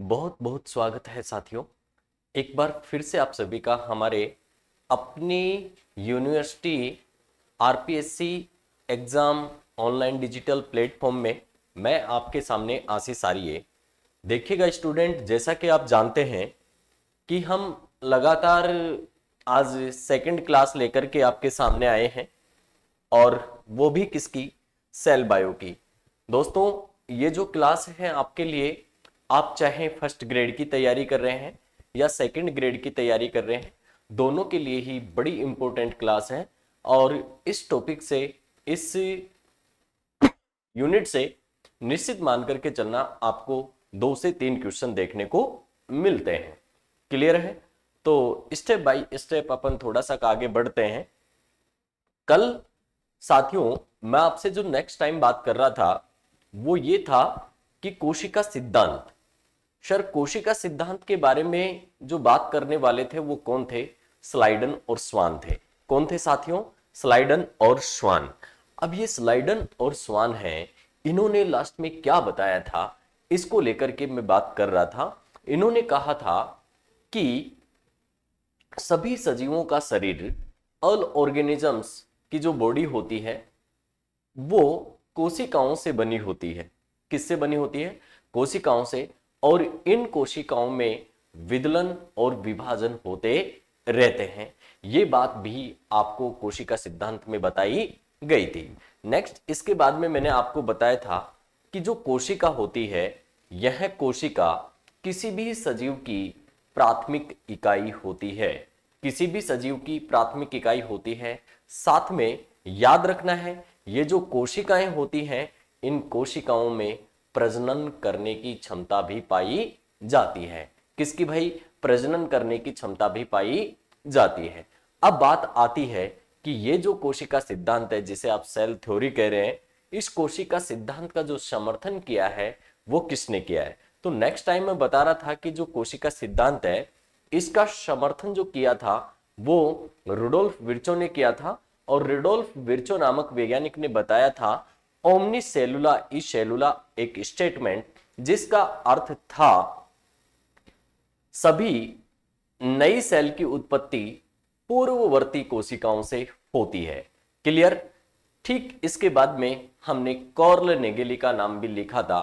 बहुत बहुत स्वागत है साथियों एक बार फिर से आप सभी का हमारे अपनी university RPSC exam online digital platform में मैं आपके सामने आशीष है देखिएगा स्टूडेंट जैसा कि आप जानते हैं कि हम लगातार आज सेकंड क्लास लेकर के आपके सामने आए हैं और वो भी किसकी सेल बायो की दोस्तों ये जो क्लास है आपके लिए आप चाहे फर्स्ट ग्रेड की तैयारी कर रहे हैं या सेकेंड ग्रेड की तैयारी कर रहे हैं दोनों के लिए ही बड़ी इंपॉर्टेंट क्लास है और इस टॉपिक से इस यूनिट से निश्चित मान करके चलना आपको दो से तीन क्वेश्चन देखने को मिलते हैं क्लियर है तो स्टेप बाय स्टेप अपन थोड़ा सा आगे बढ़ते हैं कल साथियों मैं आपसे जो नेक्स्ट टाइम बात कर रहा था वो ये था कि कोशिका सिद्धांत सर कोशिका सिद्धांत के बारे में जो बात करने वाले थे वो कौन थे स्लाइडन और स्वान थे कौन थे साथियों स्लाइडन और स्वान अब ये स्लाइडन और स्वान है इन्होंने लास्ट में क्या बताया था इसको लेकर के मैं बात कर रहा था इन्होंने कहा था कि सभी सजीवों का शरीर अल ऑर्गेनिजम्स की जो बॉडी होती है वो कोशिकाओं से बनी होती है किससे बनी होती है कोशिकाओं से और इन कोशिकाओं में विदलन और विभाजन होते रहते हैं ये बात भी आपको कोशिका सिद्धांत में बताई गई थी नेक्स्ट इसके बाद में मैंने आपको बताया था कि जो कोशिका होती है यह कोशिका किसी भी सजीव की प्राथमिक इकाई होती है किसी भी सजीव की प्राथमिक इकाई होती है साथ में याद रखना है ये जो कोशिकाएं होती हैं इन कोशिकाओं में प्रजनन करने की क्षमता भी पाई जाती है किसकी भाई प्रजनन करने की क्षमता भी पाई जाती है अब बात आती है कि ये जो कोशिका सिद्धांत है जिसे आप सेल थ्योरी कह रहे हैं इस कोशिका सिद्धांत का जो समर्थन किया है वो किसने किया है तो नेक्स्ट टाइम मैं बता रहा था कि जो कोशिका सिद्धांत है इसका समर्थन जो किया था वो रुडोल्फ विर्चो ने किया था और रुडोल्फ विर्चो नामक वैज्ञानिक ने बताया था ओमनी सेलुला ई सेलुला एक स्टेटमेंट जिसका अर्थ था सभी नई सेल की उत्पत्ति पूर्ववर्ती कोशिकाओं से होती है क्लियर ठीक इसके बाद में हमने कॉर्ल नेगेली का नाम भी लिखा था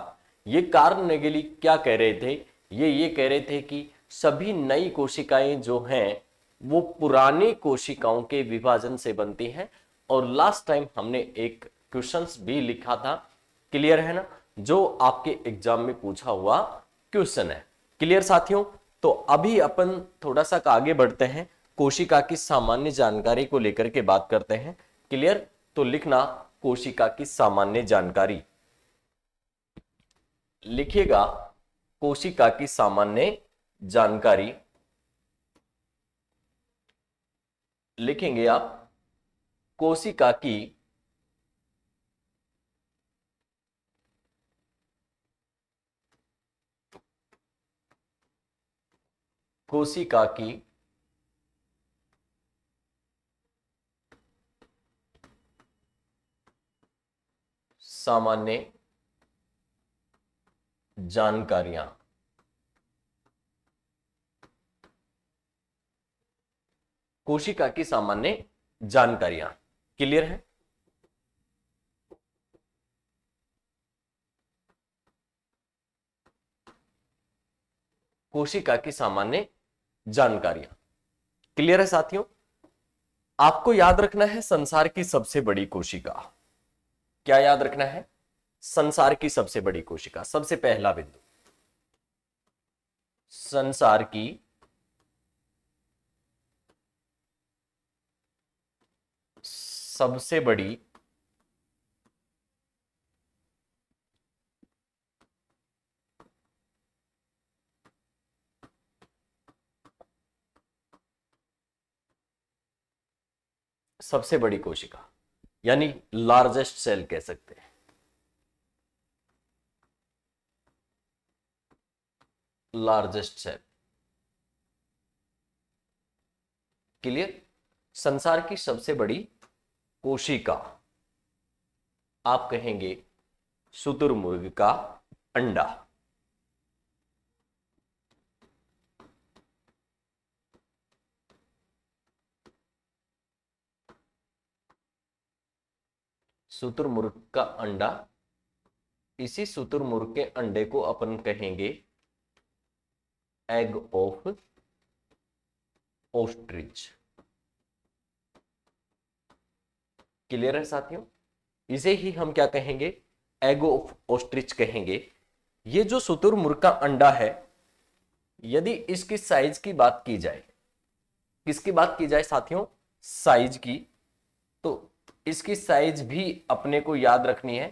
ये कार्ल नेगेली क्या कह रहे थे ये ये कह रहे थे कि सभी नई कोशिकाएं जो हैं वो पुरानी कोशिकाओं के विभाजन से बनती हैं और लास्ट टाइम हमने एक क्वेश्चंस भी लिखा था क्लियर है ना जो आपके एग्जाम में पूछा हुआ क्वेश्चन है क्लियर साथियों तो अभी अपन थोड़ा सा आगे बढ़ते हैं कोशिका की सामान्य जानकारी को लेकर के बात करते हैं क्लियर तो लिखना कोशिका की सामान्य जानकारी लिखिएगा कोशिका की सामान्य जानकारी लिखेंगे आप कोशिका की कोशिका की सामान्य जानकारियां कोशिका की सामान्य जानकारियां क्लियर है कोशिका की सामान्य जानकारियां क्लियर है साथियों आपको याद रखना है संसार की सबसे बड़ी कोशिका क्या याद रखना है संसार की सबसे बड़ी कोशिका सबसे पहला बिंदु संसार की सबसे बड़ी सबसे बड़ी कोशिका यानी लार्जेस्ट सेल कह सकते हैं लार्जेस्ट सेल क्लियर संसार की सबसे बड़ी कोशिका आप कहेंगे शुतुर्मुर्ग का अंडा शुतुरमुर्ग का अंडा इसी शुतुरमुर्ग के अंडे को अपन कहेंगे एग ऑफ ऑस्ट्रिच क्लियर है साथियों इसे ही हम क्या कहेंगे एग ऑफ ऑस्ट्रिच कहेंगे ये जो शुतुरमुर्ग का अंडा है यदि इसकी साइज की बात की जाए किसकी बात की जाए साथियों साइज की तो इसकी साइज भी अपने को याद रखनी है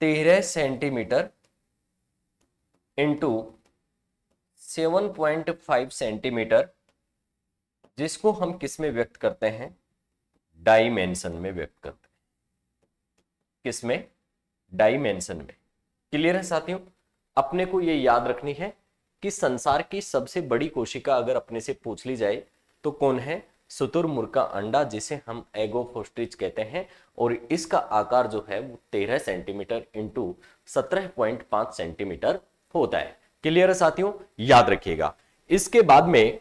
तेरह centimetre into seven point five centimetre जिसको हम किस में व्यक्त करते हैं डाइमेंशन में व्यक्त करते हैं किस में डाइमेंशन में क्लियर है साथियों अपने को यह याद रखनी है कि संसार की सबसे बड़ी कोशिका अगर अपने से पूछ ली जाए तो कौन है शुतुरमुर्ग का अंडा जिसे हम एगो कहते हैं और इसका आकार जो है वो तेरह सेंटीमीटर इंटू सत्रह पॉइंट पांच सेंटीमीटर होता है क्लियर है साथियों याद रखिएगा इसके बाद में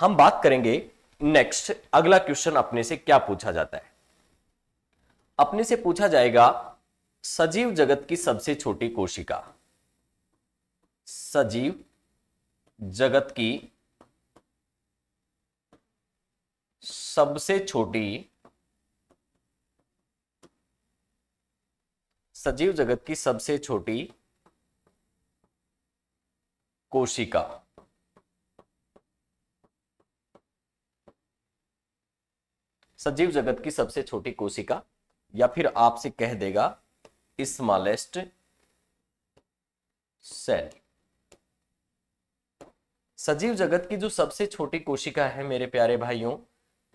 हम बात करेंगे नेक्स्ट अगला क्वेश्चन अपने से क्या पूछा जाता है अपने से पूछा जाएगा सजीव जगत की सबसे छोटी कोशिका सजीव जगत की सबसे छोटी सजीव जगत की सबसे छोटी कोशिका सजीव जगत की सबसे छोटी कोशिका या फिर आपसे कह देगा स्मॉलेस्ट सेल सजीव जगत की जो सबसे छोटी कोशिका है मेरे प्यारे भाइयों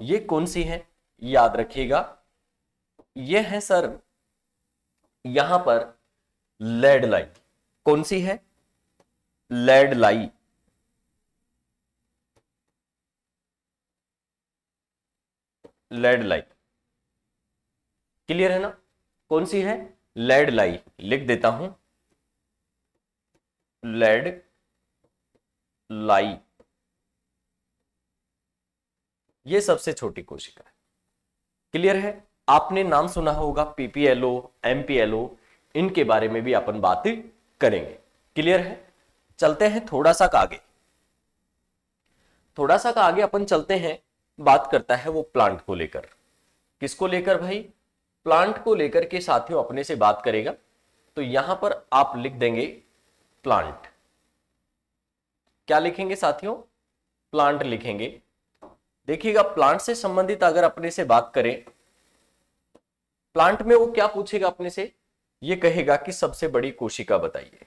ये कौन सी है याद रखिएगा ये है सर यहां पर लेड लाई कौन सी है लेड लाई लेड लाई क्लियर है ना कौन सी है लेड लाई लिख देता हूं लेड लाई ये सबसे छोटी कोशिका है क्लियर है आपने नाम सुना होगा पीपीएलओ एमपीएलओ इनके बारे में भी अपन बात करेंगे क्लियर है चलते हैं थोड़ा सा आगे थोड़ा सा का आगे अपन चलते हैं बात करता है वो प्लांट को लेकर किसको लेकर भाई प्लांट को लेकर के साथियों अपने से बात करेगा तो यहां पर आप लिख देंगे प्लांट क्या लिखेंगे साथियों प्लांट लिखेंगे देखिएगा प्लांट से संबंधित अगर अपने से बात करें प्लांट में वो क्या पूछेगा अपने से ये कहेगा कि सबसे बड़ी कोशिका बताइए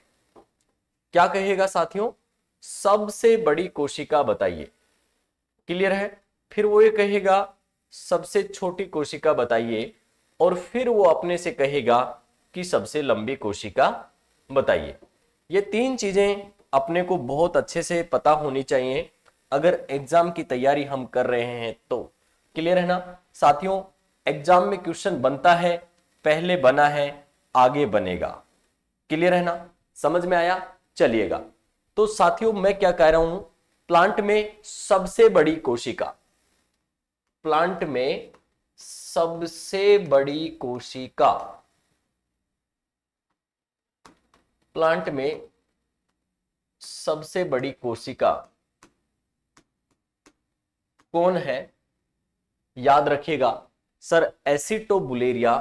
क्या कहेगा साथियों सबसे बड़ी कोशिका बताइए क्लियर है फिर वो ये कहेगा सबसे छोटी कोशिका बताइए और फिर वो अपने से कहेगा कि सबसे लंबी कोशिका बताइए ये तीन चीजें अपने को बहुत अच्छे से पता होनी चाहिए अगर एग्जाम की तैयारी हम कर रहे हैं तो क्लियर है ना साथियों एग्जाम में क्वेश्चन बनता है पहले बना है आगे बनेगा क्लियर है ना समझ में आया चलिएगा तो साथियों मैं क्या कह रहा हूं प्लांट में सबसे बड़ी कोशिका प्लांट में सबसे बड़ी कोशिका प्लांट में सबसे बड़ी कोशिका कौन है याद रखिएगा सर एसिटोबुलेरिया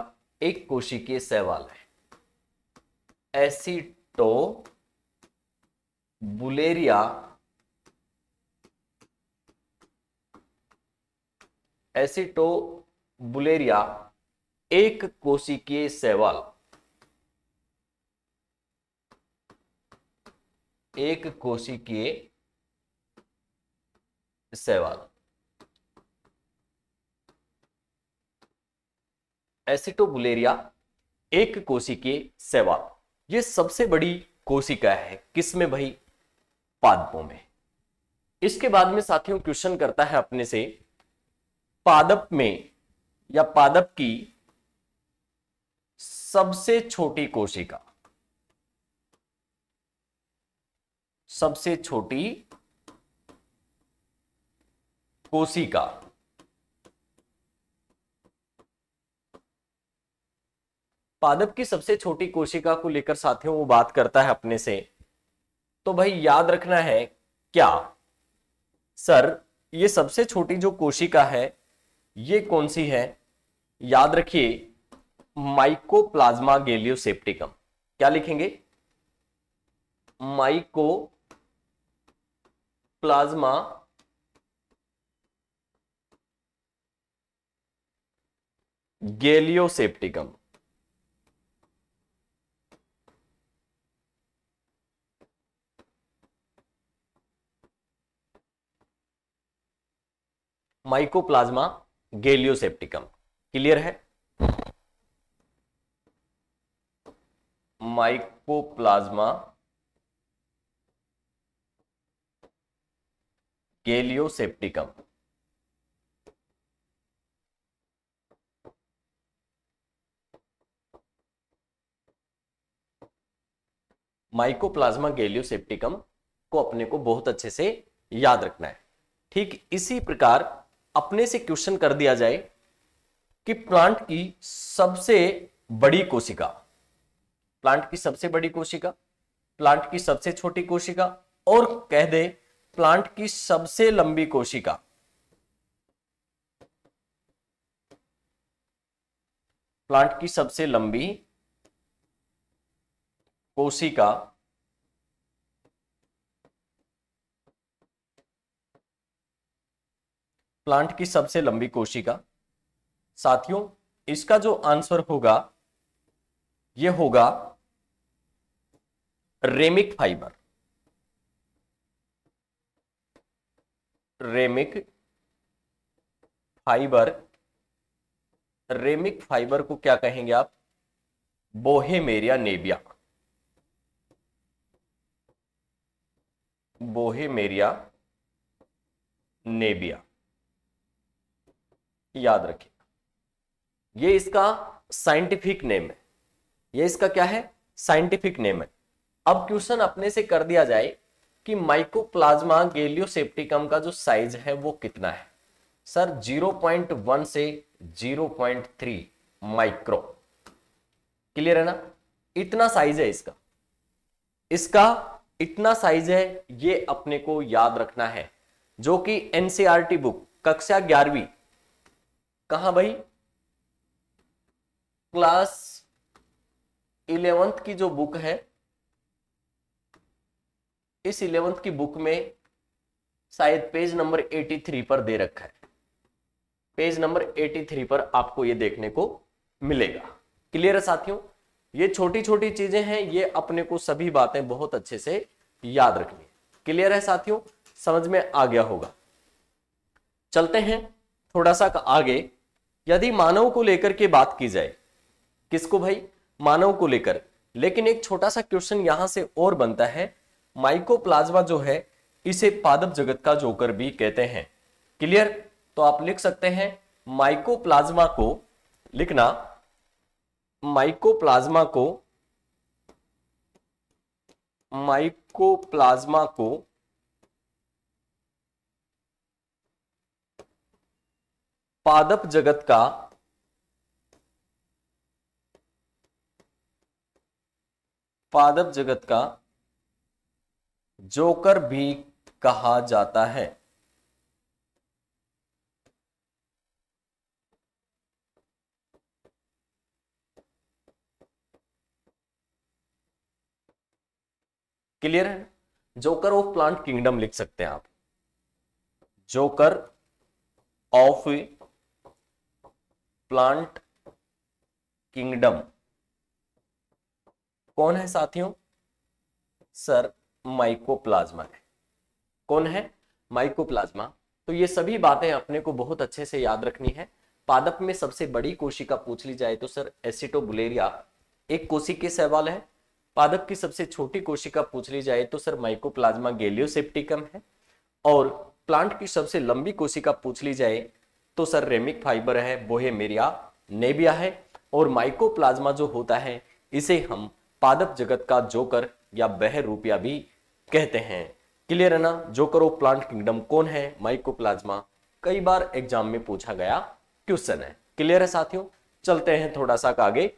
एक कोशिकीय सहवाल है एसिटो बुलेरिया एसिटो बुलेरिया एक कोशिकीय सहवाल एक कोशिकीय सहवाल एसिटोबुलेरिया एक कोशिकीय सेवा ये सबसे बड़ी कोशिका है किसमें भाई पादपों में इसके बाद में साथियों क्वेश्चन करता है अपने से पादप में या पादप की सबसे छोटी कोशिका सबसे छोटी कोशिका पादप की सबसे छोटी कोशिका को लेकर साथियों वो बात करता है अपने से तो भाई याद रखना है क्या सर ये सबसे छोटी जो कोशिका है ये कौन सी है याद रखिए माइको प्लाज्मा गेलियोसेप्टिकम क्या लिखेंगे mycoplasma gallisepticum mycoplasma gallisepticum clear है माइकोप्लाज्मा गेलियोसेप्टिकम माइकोप्लाज्मा गेलियोसेप्टिकम को अपने को बहुत अच्छे से याद रखना है ठीक इसी प्रकार अपने से क्वेश्चन कर दिया जाए कि प्लांट की सबसे बड़ी कोशिका प्लांट की सबसे बड़ी कोशिका प्लांट की सबसे छोटी कोशिका और कह दे प्लांट की सबसे लंबी कोशिका प्लांट की सबसे लंबी कोशिका प्लांट की सबसे लंबी कोशिका साथियों इसका जो आंसर होगा यह होगा रेमिक फाइबर रेमिक फाइबर रेमिक फाइबर को क्या कहेंगे आप बोहेमेरिया नेबिया बोहेमेरिया नेबिया याद रखिए ये इसका साइंटिफिक नेम है ये इसका क्या है साइंटिफिक नेम है अब क्वेश्चन अपने से कर दिया जाए कि माइकोप्लाज्मा गेलियोसेप्टिकम का जो साइज है वो कितना है सर 0.1 से 0.3 माइक्रो क्लियर है ना इतना साइज है इसका इसका इतना साइज है ये अपने को याद रखना है जो कि एनसीआरटी बुक e कक्षा ग्यारहवीं कहा भाई क्लास इलेवेंथ की जो बुक है इस इलेवेंथ की बुक में शायद पेज नंबर 83 पर दे रखा है पेज नंबर 83 पर आपको ये देखने को मिलेगा क्लियर है साथियों ये छोटी छोटी चीजें हैं ये अपने को सभी बातें बहुत अच्छे से याद रखनी है क्लियर है साथियों समझ में आ गया होगा चलते हैं थोड़ा सा आगे यदि मानव को लेकर के बात की जाए किसको भाई मानव को लेकर लेकिन एक छोटा सा क्वेश्चन यहां से और बनता है माइकोप्लाज्मा जो है इसे पादप जगत का जोकर भी कहते हैं क्लियर तो आप लिख सकते हैं माइकोप्लाज्मा को लिखना माइकोप्लाज्मा को माइकोप्लाज्मा को पादप जगत का पादप जगत का जोकर भी कहा जाता है क्लियर है जोकर ऑफ प्लांट किंगडम लिख सकते हैं आप जोकर ऑफ प्लांट किंगडम कौन है साथियों सर माइकोप्लाज्मा है कौन है माइकोप्लाज्मा तो ये सभी बातें अपने को बहुत अच्छे से याद रखनी है पादप में सबसे बड़ी कोशिका पूछ ली जाए तो सर एसिटोबुलेरिया एक कोशिकीय सवाल है पादप की सबसे छोटी कोशिका पूछ ली जाए तो सर माइकोप्लाज्मा गेलियोसेप्टिकम है और प्लांट की सबसे लंबी कोशिका पूछ ली जाए तो सर रेमिक फाइबर है बोहेमेरिया नेबिया है और माइकोप्लाज्मा जो होता है इसे हम पादप जगत का जोकर या बह रूपिया भी कहते हैं क्लियर है ना जोकर ऑफ प्लांट किंगडम कौन है माइकोप्लाज्मा कई बार एग्जाम में पूछा गया क्वेश्चन है क्लियर है साथियों चलते हैं थोड़ा सा आगे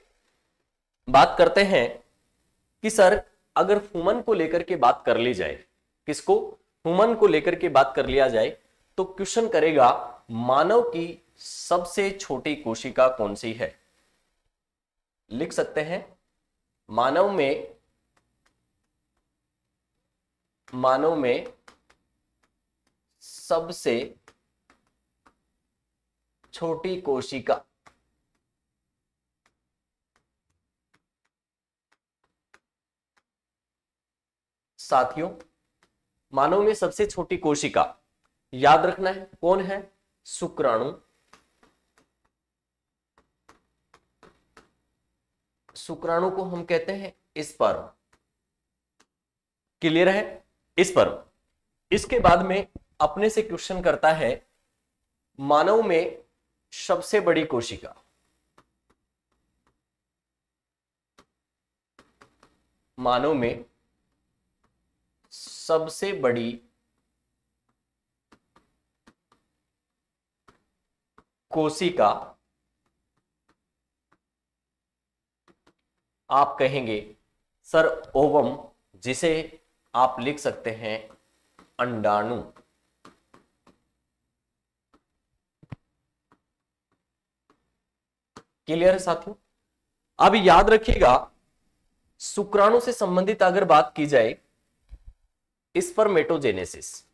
बात करते हैं कि सर अगर हुमन को लेकर के बात कर ली जाए किसको हुमन को लेकर के बात कर लिया जाए तो क्वेश्चन करेगा मानव की सबसे छोटी कोशिका कौन सी है लिख सकते हैं मानव में मानव में सबसे छोटी कोशिका साथियों मानव में सबसे छोटी कोशिका याद रखना है कौन है शुक्राणु शुक्राणु को हम कहते हैं इस पर्व क्लियर है इस पर्व इसके बाद में अपने से क्वेश्चन करता है मानव में सबसे बड़ी कोशिका मानव में सबसे बड़ी कोशिका आप कहेंगे सर ओवम जिसे आप लिख सकते हैं अंडाणु क्लियर है साथियों अब याद रखिएगा शुक्राणु से संबंधित अगर बात की जाए इस पर मेटोजेनेसिस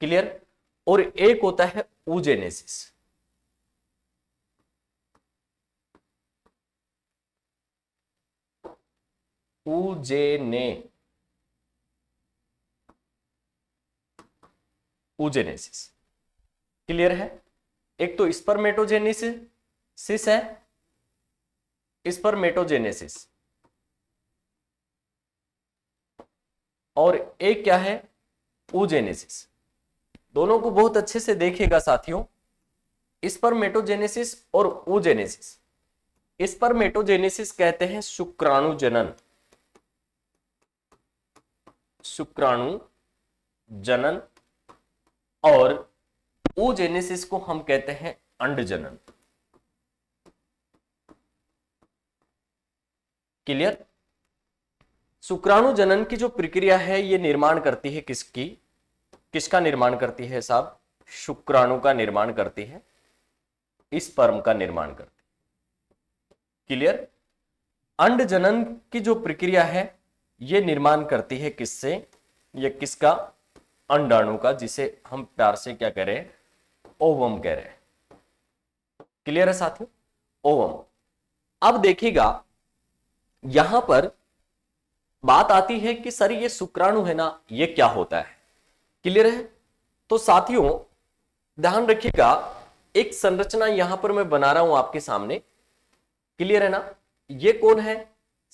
क्लियर और एक होता है ऊजेनेसिस ऊजेने ऊजेनेसिस क्लियर है एक तो स्पर्मेटोजेनेसिस है स्पर्मेटोजेनेसिस और एक क्या है ऊजेनेसिस दोनों को बहुत अच्छे से देखेगा साथियों इस पर मेटोजेनेसिस और ओजेनेसिस इस पर मेटोजेनेसिस कहते हैं शुक्राणु जनन शुक्राणु जनन और ओजेनेसिस को हम कहते हैं अंड जनन क्लियर शुक्राणु जनन की जो प्रक्रिया है ये निर्माण करती है किसकी किसका निर्माण करती है साहब शुक्राणु का निर्माण करती है इस पर्म का निर्माण करती है क्लियर अंड जनन की जो प्रक्रिया है ये निर्माण करती है किससे यह किसका अंडाणु का जिसे हम प्यार से क्या कह रहे हैं ओवम कह रहे हैं क्लियर है साथियों ओवम अब देखिएगा यहां पर बात आती है कि सर ये शुक्राणु है ना ये क्या होता है क्लियर है तो साथियों ध्यान रखिएगा एक संरचना यहां पर मैं बना रहा हूं आपके सामने क्लियर है ना ये कौन है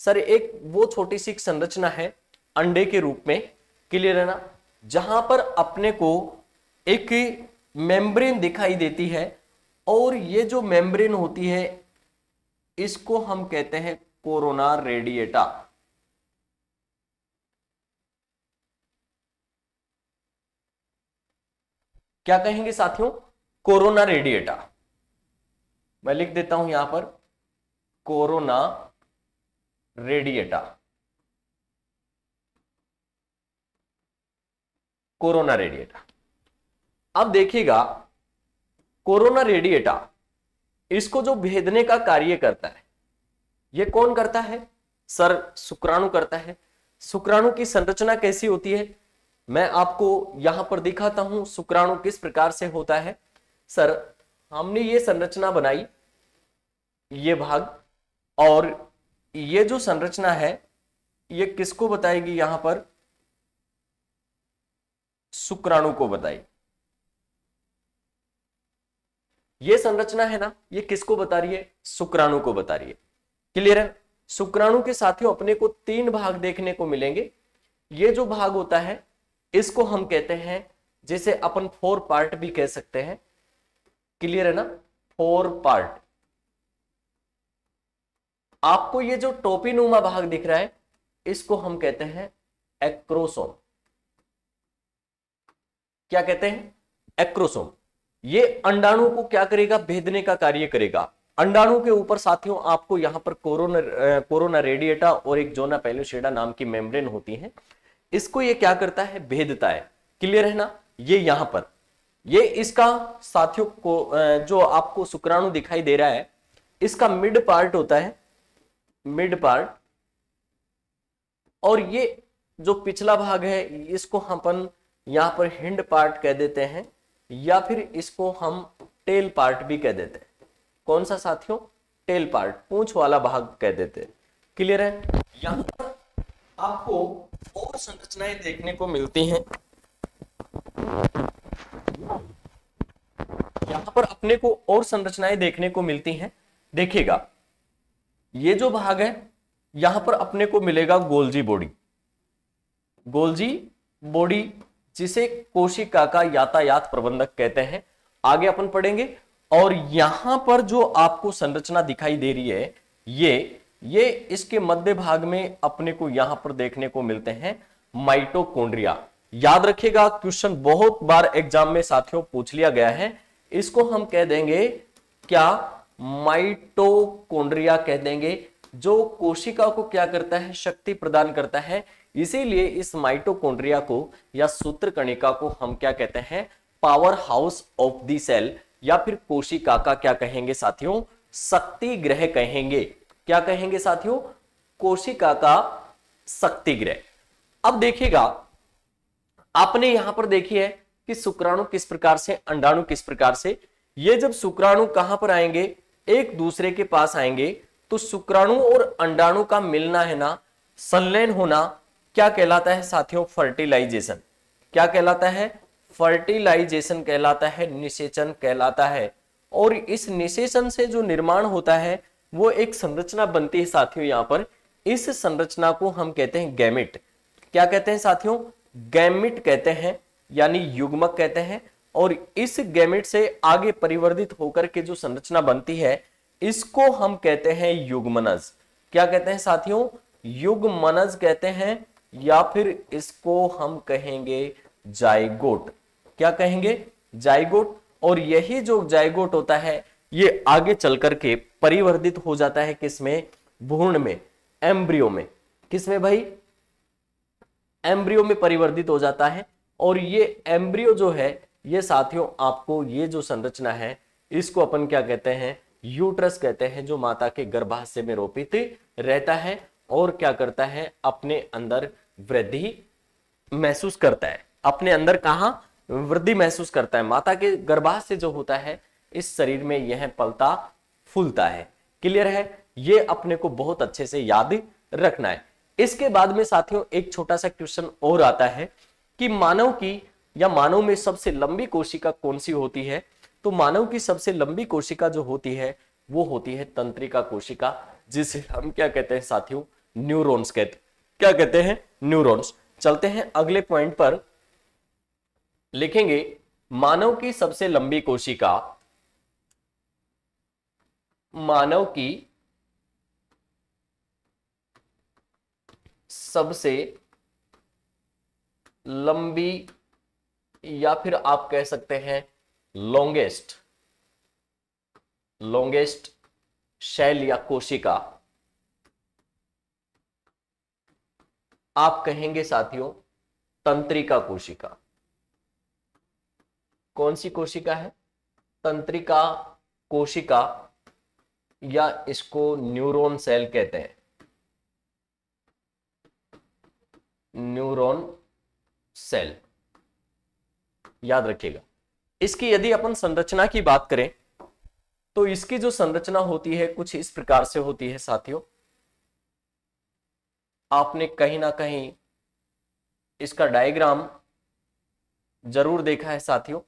सर एक वो छोटी सी संरचना है अंडे के रूप में क्लियर है ना जहां पर अपने को एक मेम्ब्रेन दिखाई देती है और ये जो मेम्ब्रेन होती है इसको हम कहते हैं कोरोना रेडिएटा क्या कहेंगे साथियों कोरोना रेडिएटा मैं लिख देता हूं यहां पर कोरोना रेडिएटा कोरोना रेडिएटा अब देखिएगा कोरोना रेडिएटा इसको जो भेदने का कार्य करता है यह कौन करता है सर शुक्राणु करता है शुक्राणु की संरचना कैसी होती है मैं आपको यहां पर दिखाता हूं शुक्राणु किस प्रकार से होता है सर हमने ये संरचना बनाई ये भाग और ये जो संरचना है ये किसको बताएगी यहां पर शुक्राणु को बताए ये संरचना है ना ये किसको बता रही है शुक्राणु को बता रही है क्लियर है शुक्राणु के साथियों अपने को तीन भाग देखने को मिलेंगे ये जो भाग होता है इसको हम कहते हैं जिसे अपन फोर पार्ट भी कह सकते हैं क्लियर है ना फोर पार्ट आपको ये जो टोपी नुमा भाग दिख रहा है इसको हम कहते हैं एक्रोसोम क्या कहते हैं एक्रोसोम ये अंडाणु को क्या करेगा भेदने का कार्य करेगा अंडाणु के ऊपर साथियों आपको यहां पर कोरोना कोरोना रेडिएटा और एक जोना पेलोशेडा नाम की मेम्ब्रेन होती है इसको ये क्या करता है भेदता है क्लियर है ना ये यहां पर ये इसका साथियों को जो आपको शुक्राणु दिखाई दे रहा है इसका मिड पार्ट होता है मिड पार्ट और ये जो पिछला भाग है इसको हम अपन यहां पर हिंड पार्ट कह देते हैं या फिर इसको हम टेल पार्ट भी कह देते हैं कौन सा साथियों टेल पार्ट पूछ वाला भाग कह देते हैं क्लियर है यहां पर आपको और संरचनाएं देखने को मिलती हैं यहां पर अपने को और संरचनाएं देखने को मिलती हैं देखिएगा ये जो भाग है यहां पर अपने को मिलेगा गोल्जी बॉडी गोल्जी बॉडी जिसे कोशिका का यातायात प्रबंधक कहते हैं आगे अपन पढ़ेंगे और यहां पर जो आपको संरचना दिखाई दे रही है ये ये इसके मध्य भाग में अपने को यहां पर देखने को मिलते हैं माइटोकोन्ड्रिया याद रखिएगा क्वेश्चन बहुत बार एग्जाम में साथियों पूछ लिया गया है इसको हम कह देंगे क्या माइटोकोन्ड्रिया कह देंगे जो कोशिका को क्या करता है शक्ति प्रदान करता है इसीलिए इस माइटोकोन्ड्रिया को या सूत्र कणिका को हम क्या कहते हैं power house of the cell या फिर कोशिका का क्या कहेंगे साथियों शक्ति ग्रह कहेंगे क्या कहेंगे साथियों कोशिका का शक्ति ग्रह अब देखिएगा आपने यहां पर देखी है कि शुक्राणु किस प्रकार से अंडाणु किस प्रकार से ये जब शुक्राणु कहां पर आएंगे एक दूसरे के पास आएंगे तो शुक्राणु और अंडाणु का मिलना है ना संलयन होना क्या कहलाता है साथियों फर्टिलाइजेशन क्या कहलाता है फर्टिलाइजेशन कहलाता है निषेचन कहलाता है और इस निषेचन से जो निर्माण होता है वो एक संरचना बनती है साथियों यहां पर इस संरचना को हम कहते हैं गैमिट क्या कहते हैं साथियों गैमिट कहते हैं यानी युग्मक कहते हैं और इस गैमिट से आगे परिवर्तित होकर के जो संरचना बनती है इसको हम कहते हैं युग्मनज क्या कहते हैं साथियों युग्मनज कहते हैं या फिर इसको हम कहेंगे जायगोट क्या कहेंगे जायगोट और यही जो जायगोट होता है ये आगे चल करके परिवर्तित हो जाता है किसमें भूण में एम्ब्रियो में किसमें भाई एम्ब्रियो में परिवर्तित हो जाता है और ये एम्ब्रियो जो है ये साथियों आपको ये जो संरचना है इसको अपन क्या कहते हैं यूट्रस कहते हैं जो माता के गर्भाशय में रोपित रहता है और क्या करता है अपने अंदर वृद्धि महसूस करता है अपने अंदर कहा वृद्धि महसूस करता है माता के गर्भाशय जो होता है इस शरीर में यह पलता फूलता है क्लियर है ये अपने को बहुत अच्छे से याद रखना है इसके बाद में साथियों एक छोटा सा क्वेश्चन और आता है कि मानव की या मानव में सबसे लंबी कोशिका कौन सी होती है तो मानव की सबसे लंबी कोशिका जो होती है वो होती है तंत्रिका कोशिका जिसे हम क्या कहते हैं साथियों न्यूरॉन्स कहते क्या कहते हैं न्यूरॉन्स चलते हैं अगले पॉइंट पर लिखेंगे मानव की सबसे लंबी कोशिका मानव की सबसे लंबी या फिर आप कह सकते हैं लॉन्गेस्ट लॉन्गेस्ट शैल या कोशिका आप कहेंगे साथियों तंत्रिका कोशिका कौन सी कोशिका है तंत्रिका कोशिका या इसको न्यूरॉन सेल कहते हैं न्यूरॉन सेल याद रखिएगा इसकी यदि अपन संरचना की बात करें तो इसकी जो संरचना होती है कुछ इस प्रकार से होती है साथियों आपने कहीं ना कहीं इसका डायग्राम जरूर देखा है साथियों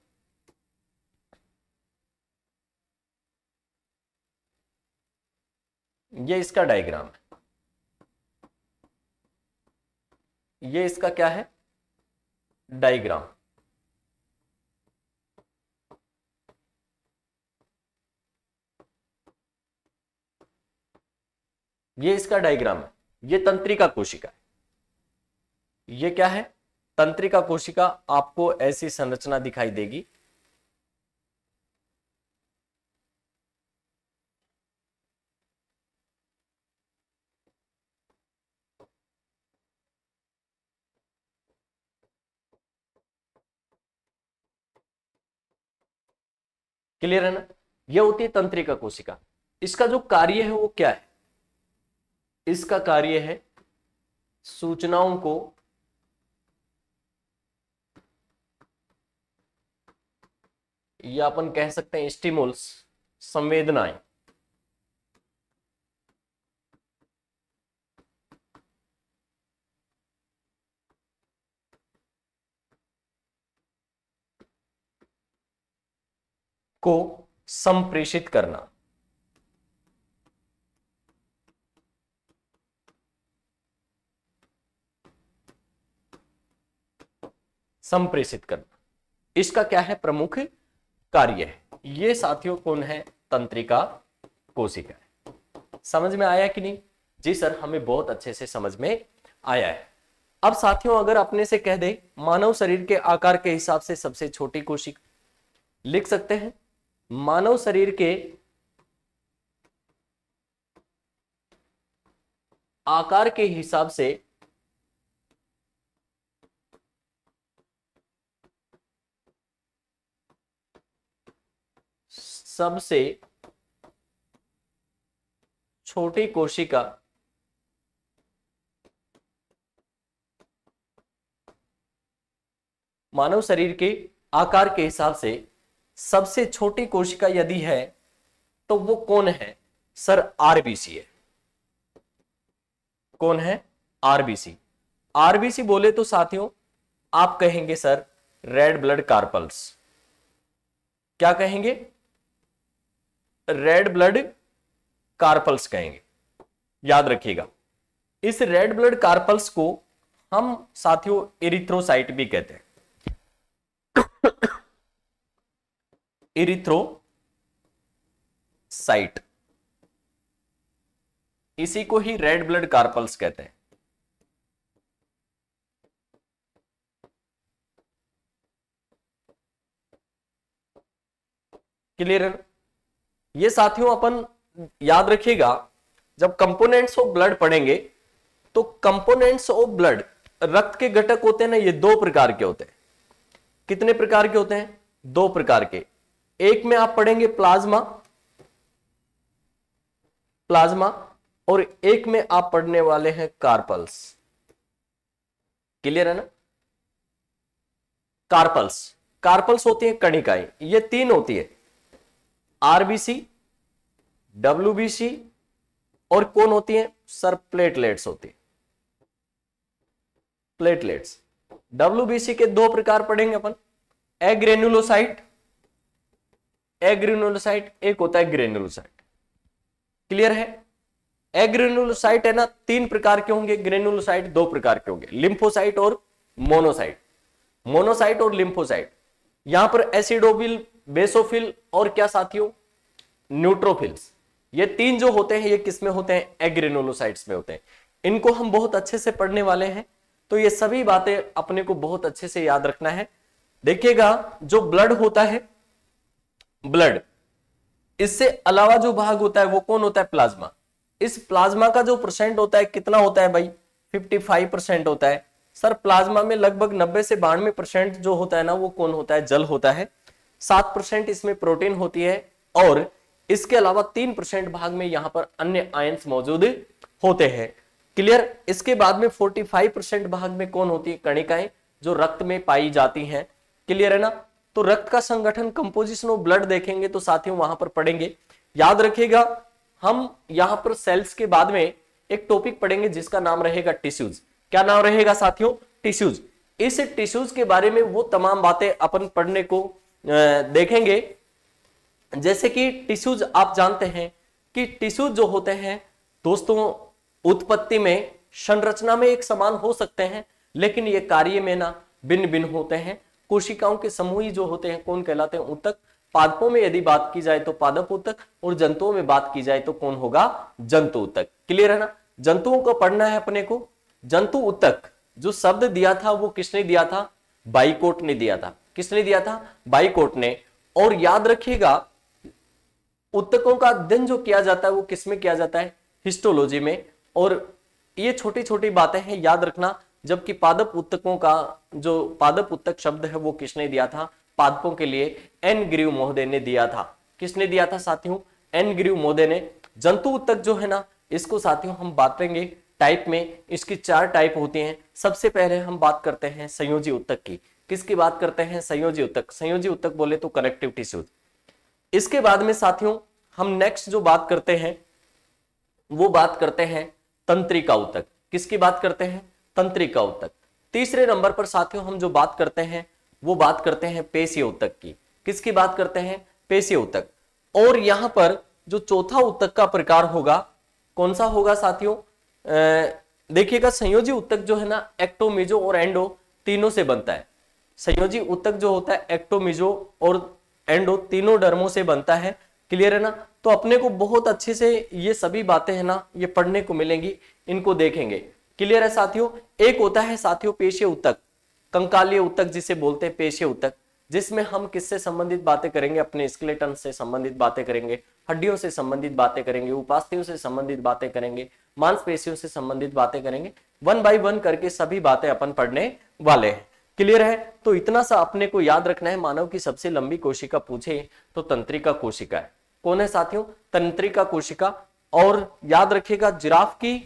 ये इसका डायग्राम है ये इसका क्या है डायग्राम ये इसका डायग्राम है ये तंत्रिका कोशिका है ये क्या है तंत्रिका कोशिका आपको ऐसी संरचना दिखाई देगी क्लियर है ना यह होती है तंत्रिका कोशिका इसका जो कार्य है वो क्या है इसका कार्य है सूचनाओं को या अपन कह सकते हैं स्टिमुल्स संवेदनाएं को संप्रेषित करना संप्रेषित करना इसका क्या है प्रमुख कार्य है ये साथियों कौन है तंत्रिका कोशिका है समझ में आया कि नहीं जी सर हमें बहुत अच्छे से समझ में आया है अब साथियों अगर अपने से कह दे मानव शरीर के आकार के हिसाब से सबसे छोटी कोशिका लिख सकते हैं मानव शरीर के आकार के हिसाब से सबसे छोटी कोशिका मानव शरीर के आकार के हिसाब से सबसे छोटी कोशिका यदि है तो वो कौन है सर आरबीसी है कौन है आरबीसी आरबीसी बोले तो साथियों आप कहेंगे सर रेड ब्लड कार्पल्स क्या कहेंगे रेड ब्लड कार्पल्स कहेंगे याद रखिएगा इस रेड ब्लड कार्पल्स को हम साथियों एरिथ्रोसाइट भी कहते हैं इरिथ्रोसाइट इसी को ही रेड ब्लड कार्पल्स कहते हैं क्लियर ये साथियों अपन याद रखिएगा जब कंपोनेंट्स ऑफ ब्लड पढ़ेंगे तो कंपोनेंट्स ऑफ ब्लड रक्त के घटक होते हैं ना ये दो प्रकार के होते हैं कितने प्रकार के होते हैं दो प्रकार के एक में आप पढ़ेंगे प्लाज्मा प्लाज्मा और एक में आप पढ़ने वाले हैं कार्पल्स क्लियर है ना कार्पल्स कार्पल्स होती है कणिकाएं ये तीन होती है आरबीसी डब्ल्यूबीसी और कौन होती है सर प्लेटलेट्स होती है प्लेटलेट्स डब्ल्यूबीसी के दो प्रकार पढ़ेंगे अपन एग्रेन्यूलोसाइट एग्रेनुलोसाइट एक होता है ग्रेनुलोसाइट क्लियर है एग्रेनुलोसाइट है ना तीन प्रकार के होंगे ग्रेनुलोसाइट दो प्रकार के होंगे लिंफोसाइट और मोनोसाइट मोनोसाइट और लिंफोसाइट यहां पर एसिडोबिल बेसोफिल और क्या साथियों न्यूट्रोफिल्स ये तीन जो होते हैं ये किसमें होते हैं एग्रेनोलोसाइट्स में होते हैं इनको हम बहुत अच्छे से पढ़ने वाले हैं तो ये सभी बातें अपने को बहुत अच्छे से याद रखना है देखिएगा जो ब्लड होता है ब्लड इससे अलावा जो भाग होता है वो कौन होता है प्लाज्मा इस प्लाज्मा का जो परसेंट होता है कितना होता है भाई 55 परसेंट होता है सर प्लाज्मा में लगभग 90 से बानवे परसेंट जो होता है ना वो कौन होता है जल होता है सात परसेंट इसमें प्रोटीन होती है और इसके अलावा तीन परसेंट भाग में यहां पर अन्य आयंस मौजूद होते हैं क्लियर इसके बाद में 45 परसेंट भाग में कौन होती है कणिकाएं जो रक्त में पाई जाती हैं क्लियर है ना तो रक्त का संगठन कंपोजिशन ऑफ ब्लड देखेंगे तो साथियों वहां पर पढ़ेंगे याद रखिएगा हम यहां पर सेल्स के बाद में एक टॉपिक पढ़ेंगे जिसका नाम रहेगा टिश्यूज क्या नाम रहेगा साथियों टिश्यूज इस टिश्यूज के बारे में वो तमाम बातें अपन पढ़ने को देखेंगे जैसे कि टिश्यूज आप जानते हैं कि टिश्यूज जो होते हैं दोस्तों उत्पत्ति में संरचना में एक समान हो सकते हैं लेकिन ये कार्य में ना भिन्न भिन्न होते हैं कोशिकाओं के समूह जो होते हैं कौन कहलाते हैं उतक पादपों में यदि बात की जाए तो पादप उतक और जंतुओं में बात की जाए तो कौन होगा जंतु उतक क्लियर है ना जंतुओं को पढ़ना है अपने को जंतु उतक जो शब्द दिया था वो किसने दिया था बाइकोट ने दिया था किसने दिया था बाइकोट ने और याद रखिएगा उत्तकों का अध्ययन जो किया जाता है वो किसमें किया जाता है हिस्टोलॉजी में और ये छोटी छोटी बातें हैं याद रखना जबकि पादप उत्तकों का जो पादप उत्तक शब्द है वो किसने दिया था पादपों के लिए एन ग्रीव महोदय ने दिया था किसने दिया था साथियों एन ग्रीव महोदय ने जंतु उत्तक जो है ना इसको साथियों हम बांटेंगे टाइप में इसकी चार टाइप होती हैं सबसे पहले हम बात करते हैं संयोजी उत्तक की किसकी बात करते हैं संयोजी उत्तक संयोजी उत्तक बोले तो कनेक्टिव टिश्यूज इसके बाद में साथियों हम नेक्स्ट जो बात करते हैं वो बात करते हैं तंत्रिका उत्तक किसकी बात करते हैं तंत्रिका उत्तक तीसरे नंबर पर साथियों हम जो बात करते हैं वो बात करते हैं पेशी उत्तक की किसकी बात करते हैं पेशी उत्तक और यहां पर जो चौथा उत्तक का प्रकार होगा कौन सा होगा साथियों देखिएगा संयोजी उत्तक जो है ना एक्टोमिजो और एंडो तीनों से बनता है संयोजी उत्तक जो होता है एक्टोमिजो और एंडो तीनों डर्मों से बनता है क्लियर है ना तो अपने को बहुत अच्छे से ये सभी बातें है ना ये पढ़ने को मिलेंगी इनको देखेंगे क्लियर है साथियों एक होता है साथियों पेशे उतक कंकालीय उतक जिसे बोलते हैं पेशे उतक जिसमें हम किससे संबंधित बातें करेंगे अपने स्केलेटन से संबंधित बातें करेंगे हड्डियों से संबंधित बातें करेंगे उपास्थियों से संबंधित बातें करेंगे मांसपेशियों से संबंधित बातें करेंगे वन बाई वन करके सभी बातें अपन पढ़ने वाले हैं क्लियर है तो इतना सा अपने को याद रखना है मानव की सबसे लंबी कोशिका पूछे तो तंत्रिका कोशिका है कौन है साथियों तंत्रिका कोशिका और याद रखिएगा जिराफ की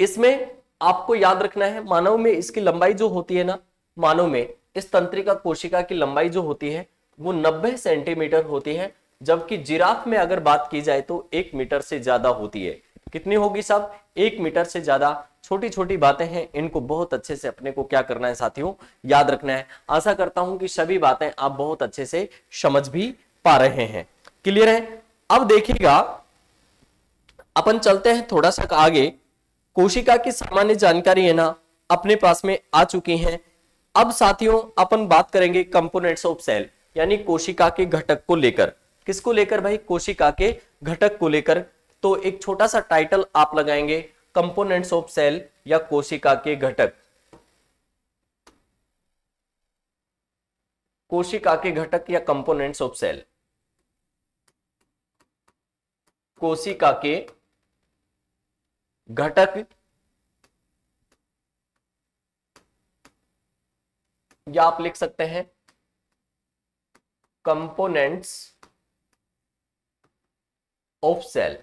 इसमें आपको याद रखना है मानव में इसकी लंबाई जो होती है ना मानव में इस तंत्रिका कोशिका की लंबाई जो होती है वो 90 सेंटीमीटर होती है जबकि जिराफ में अगर बात की जाए तो एक मीटर से ज्यादा होती है कितनी होगी सब एक मीटर से ज्यादा छोटी छोटी बातें हैं इनको बहुत अच्छे से अपने को क्या करना है साथियों याद रखना है आशा करता हूं कि सभी बातें आप बहुत अच्छे से समझ भी पा रहे हैं क्लियर है अब देखिएगा अपन चलते हैं थोड़ा सा आगे कोशिका की सामान्य जानकारी है ना अपने पास में आ चुकी है अब साथियों अपन बात करेंगे कंपोनेंट्स ऑफ सेल यानी कोशिका के घटक को लेकर किसको लेकर भाई कोशिका के घटक को लेकर तो एक छोटा सा टाइटल आप लगाएंगे कंपोनेंट्स ऑफ सेल या कोशिका के घटक कोशिका के घटक या कंपोनेंट्स ऑफ सेल कोशिका के घटक या आप लिख सकते हैं कंपोनेंट्स ऑफ सेल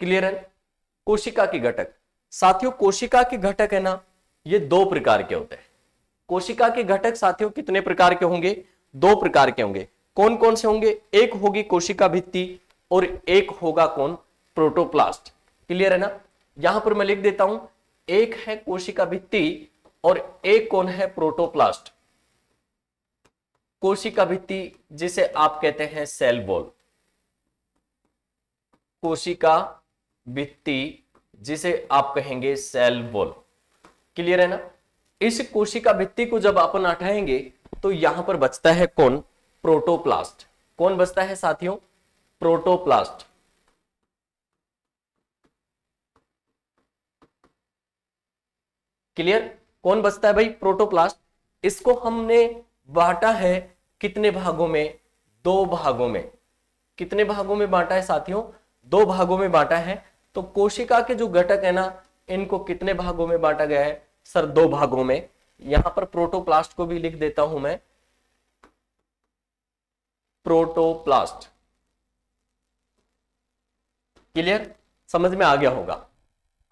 क्लियर है कोशिका के घटक साथियों कोशिका के घटक है ना ये दो प्रकार के होते हैं कोशिका के घटक साथियों कितने प्रकार के होंगे दो प्रकार के होंगे कौन कौन से होंगे एक होगी कोशिका भित्ति और एक होगा कौन प्रोटोप्लास्ट क्लियर है ना यहां पर मैं लिख देता हूं एक है कोशिका भित्ति और एक कौन है प्रोटोप्लास्ट कोशिका भित्ति जिसे आप कहते हैं सेल वॉल कोशिका भित्ति जिसे आप कहेंगे सेल वॉल क्लियर है ना इस कोशिका भित्ति को जब अपन हटाएंगे तो यहां पर बचता है कौन प्रोटोप्लास्ट कौन बचता है साथियों प्रोटोप्लास्ट क्लियर कौन बचता है भाई प्रोटोप्लास्ट इसको हमने बांटा है कितने भागों में दो भागों में कितने भागों में बांटा है साथियों दो भागों में बांटा है तो कोशिका के जो घटक है ना इनको कितने भागों में बांटा गया है सर दो भागों में यहां पर प्रोटोप्लास्ट को भी लिख देता हूं मैं प्रोटोप्लास्ट क्लियर समझ में आ गया होगा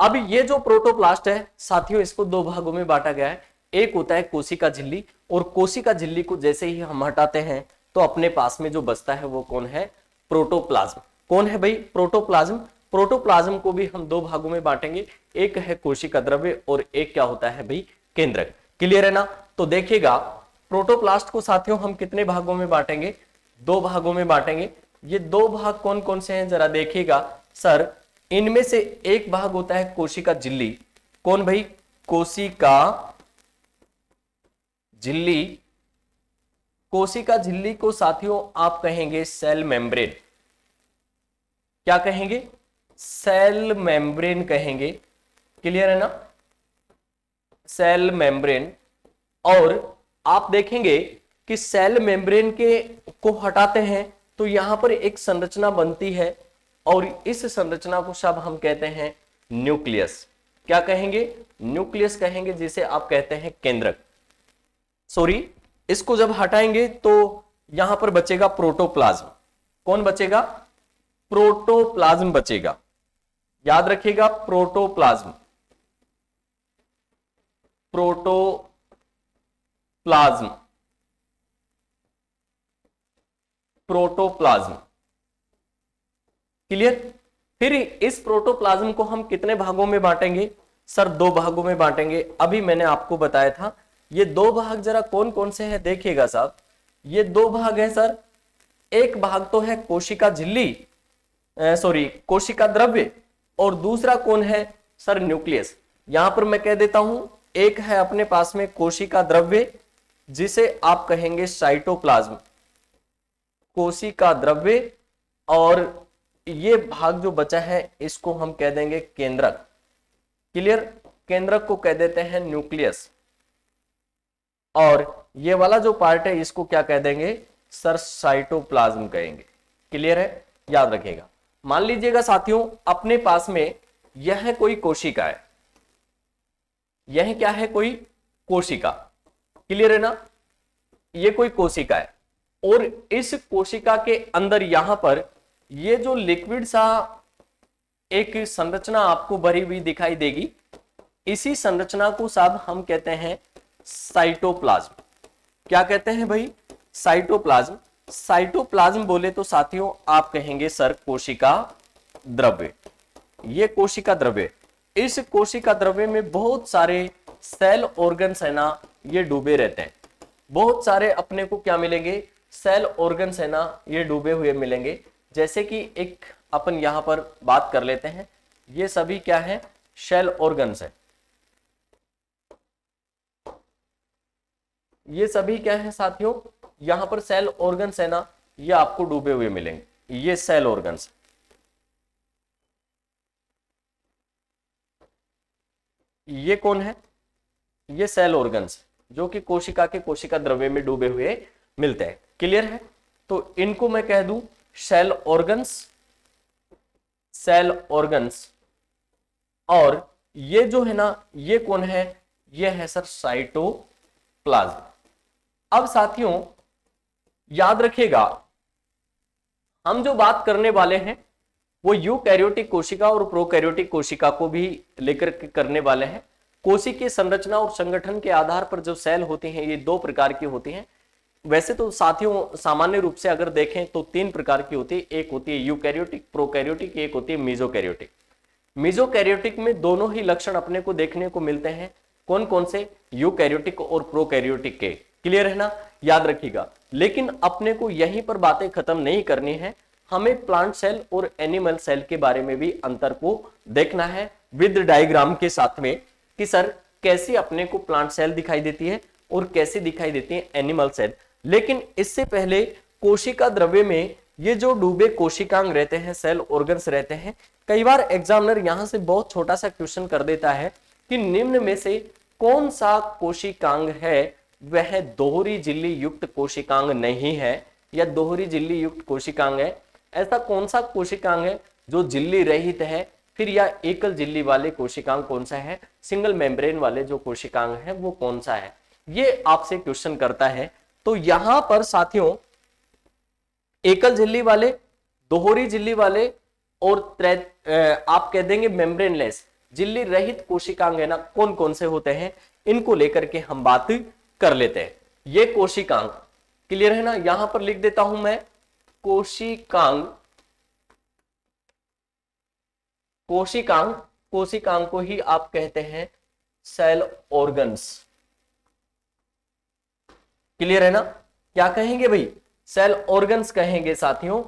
अब ये जो प्रोटोप्लास्ट है साथियों इसको दो भागों में बांटा गया है एक होता है कोशिका झिल्ली और कोशिका झिल्ली को जैसे ही हम हटाते हैं तो अपने पास में जो बचता है वो कौन है प्रोटोप्लाज्म कौन है भाई प्रोटोप्लाज्म प्रोटोप्लाज्म को भी हम दो भागों में बांटेंगे एक है कोशिका द्रव्य और एक क्या होता है भाई केंद्रक क्लियर है ना तो देखिएगा प्रोटोप्लास्ट को साथियों हम कितने भागों में बांटेंगे दो भागों में बांटेंगे ये दो भाग कौन कौन से हैं जरा देखिएगा सर इनमें से एक भाग होता है कोशिका झिल्ली कौन भाई कोशिका झिल्ली कोशिका झिल्ली को साथियों आप कहेंगे सेल मेम्ब्रेन क्या कहेंगे सेल मेम्ब्रेन कहेंगे क्लियर है ना सेल मेम्ब्रेन और आप देखेंगे कि सेल मेम्ब्रेन के को हटाते हैं तो यहां पर एक संरचना बनती है और इस संरचना को सब हम कहते हैं न्यूक्लियस क्या कहेंगे न्यूक्लियस कहेंगे जिसे आप कहते हैं केंद्रक सॉरी इसको जब हटाएंगे तो यहां पर बचेगा प्रोटोप्लाज्म कौन बचेगा प्रोटोप्लाज्म बचेगा याद रखिएगा प्रोटोप्लाज्म प्रोटोप्लाज्म प्रोटोप्लाज्म क्लियर फिर इस प्रोटोप्लाज्म को हम कितने भागों में बांटेंगे सर दो भागों में बांटेंगे अभी मैंने आपको बताया था ये दो भाग जरा कौन कौन से हैं देखिएगा साहब ये दो भाग है सर एक भाग तो है कोशिका झिल्ली सॉरी कोशिका द्रव्य और दूसरा कौन है सर न्यूक्लियस यहां पर मैं कह देता हूं एक है अपने पास में कोशिका द्रव्य जिसे आप कहेंगे साइटोप्लाज्म कोशिका द्रव्य और ये भाग जो बचा है इसको हम कह देंगे केंद्रक क्लियर केंद्रक को कह देते हैं न्यूक्लियस और ये वाला जो पार्ट है इसको क्या कह देंगे सर साइटोप्लाज्म कहेंगे क्लियर है याद रखिएगा मान लीजिएगा साथियों अपने पास में यह कोई कोशिका है यह क्या है कोई कोशिका क्लियर है ना यह कोई कोशिका है और इस कोशिका के अंदर यहां पर ये जो लिक्विड सा एक संरचना आपको भरी हुई दिखाई देगी इसी संरचना को साहब हम कहते हैं साइटोप्लाज्म क्या कहते हैं भाई साइटोप्लाज्म साइटोप्लाज्म बोले तो साथियों आप कहेंगे सर कोशिका द्रव्य ये कोशिका द्रव्य इस कोशिका द्रव्य में बहुत सारे सेल ऑर्गन है ना ये डूबे रहते हैं बहुत सारे अपने को क्या मिलेंगे सेल ऑर्गन है ना ये डूबे हुए मिलेंगे जैसे कि एक अपन यहां पर बात कर लेते हैं ये सभी क्या है शेल ऑर्गन्स है ये सभी क्या है साथियों यहां पर सेल ऑर्गन्स है ना ये आपको डूबे हुए मिलेंगे ये सेल ऑर्गन्स ये कौन है ये सेल ऑर्गन्स जो कि कोशिका के कोशिका द्रव्य में डूबे हुए मिलते हैं क्लियर है तो इनको मैं कह दूं सेल ऑर्गन्स सेल ऑर्गन्स और ये जो है ना ये कौन है ये है सर साइटोप्लाज्म अब साथियों याद रखिएगा हम जो बात करने वाले हैं वो यूकैरियोटिक कोशिका और प्रोकैरियोटिक कोशिका को भी लेकर करने वाले हैं कोशिकीय संरचना और संगठन के आधार पर जो सेल होती हैं ये दो प्रकार की होती हैं वैसे तो साथियों सामान्य रूप से अगर देखें तो तीन प्रकार की होती है एक होती है यूकैरियोटिक प्रोकैरियोटिक एक होती है मीजोकैरियोटिक मीजोकैरियोटिक में दोनों ही लक्षण अपने को देखने को मिलते हैं कौन कौन से यूकैरियोटिक और प्रोकैरियोटिक के क्लियर है ना याद रखिएगा लेकिन अपने को यहीं पर बातें खत्म नहीं करनी है हमें प्लांट सेल और एनिमल सेल के बारे में भी अंतर को देखना है विद डायग्राम के साथ में कि सर कैसे अपने को प्लांट सेल दिखाई देती है और कैसे दिखाई देती है एनिमल सेल लेकिन इससे पहले कोशिका द्रव्य में ये जो डूबे कोशिकांग रहते हैं सेल ऑर्गन्स रहते हैं कई बार एग्जामिनर यहां से बहुत छोटा सा क्वेश्चन कर देता है कि निम्न में से कौन सा कोशिकांग है वह दोहरी झिल्ली युक्त कोशिकांग नहीं है या दोहरी झिल्ली युक्त कोशिकांग है ऐसा कौन सा कोशिकांग है जो झिल्ली रहित है फिर या एकल झिल्ली वाले कोशिकांग कौन सा है सिंगल मेम्ब्रेन वाले जो कोशिकांग है वो कौन सा है ये आपसे क्वेश्चन करता है तो यहां पर साथियों एकल झिल्ली वाले दोहरी झिल्ली वाले और आप कह देंगे मेम्ब्रेनलेस झिल्ली रहित कोशिकांग है ना कौन कौन से होते हैं इनको लेकर के हम बात कर लेते हैं ये कोशिकांग क्लियर है ना यहां पर लिख देता हूं मैं कोशिकांग कोशिकांग कोशिकांग को ही आप कहते हैं सेल ऑर्गन्स क्लियर है ना क्या कहेंगे भाई सेल ऑर्गन्स कहेंगे साथियों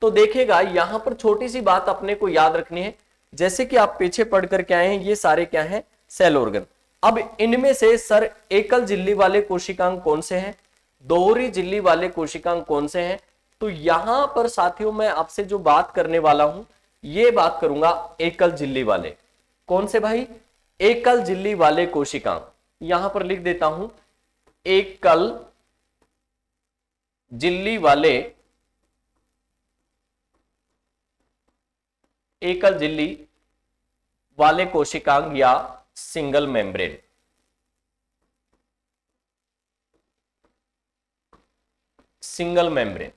तो देखेगा यहां पर छोटी सी बात अपने को याद रखनी है जैसे कि आप पीछे पढ़कर क्या है ये सारे क्या हैं सेल ऑर्गन अब इनमें से सर एकल झिल्ली वाले कोशिकांग कौन से हैं दोहरी झिल्ली वाले कोशिकांग कौन से हैं तो यहां पर साथियों मैं आपसे जो बात करने वाला हूं ये बात करूंगा एकल झिल्ली वाले कौन से भाई एकल झिल्ली वाले कोशिकांग यहां पर लिख देता हूं एकल जिल्ली वाले एकल जिल्ली वाले कोशिकांग या single membrane single membrane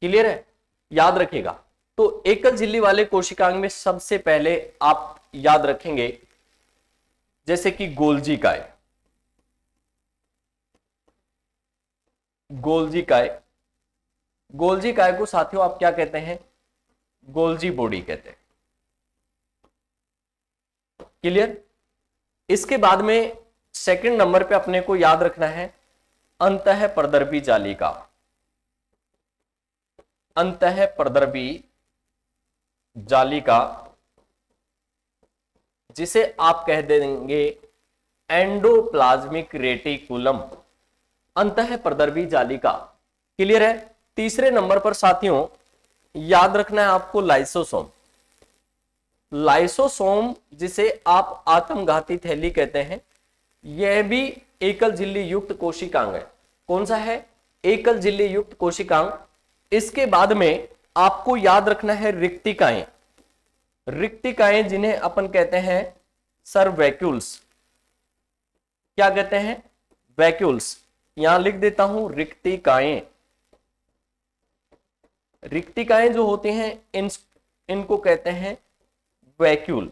clear है याद रखिएगा तो एकल झिल्ली वाले कोशिकांग में सबसे पहले आप याद रखेंगे जैसे कि गोलजी का है गोलजी काय गोलजी काय को साथियों आप क्या कहते हैं गोलजी बॉडी कहते हैं क्लियर इसके बाद में सेकंड नंबर पे अपने को याद रखना है अंत है प्रदर्भी जालिका अंत है प्रदर्भी का जिसे आप कह देंगे एंडोप्लाज्मिक रेटिकुलम अंत प्रदर्वी जाली का क्लियर है तीसरे नंबर पर साथियों याद रखना है आपको लाइसोसोम लाइसोसोम जिसे आप आत्मघाती थैली कहते हैं यह भी एकल झिल्ली युक्त कोशिकांग है कौन सा है एकल झिल्ली युक्त कोशिकांग इसके बाद में आपको याद रखना है रिक्तिकाएं रिक्तिकाएं जिन्हें अपन कहते हैं सर वैक्यूल्स क्या कहते हैं वैक्यूल्स यहां लिख देता हूं रिक्तिकाएं रिक्तिकाएं जो होते हैं इन इनको कहते हैं वैक्यूल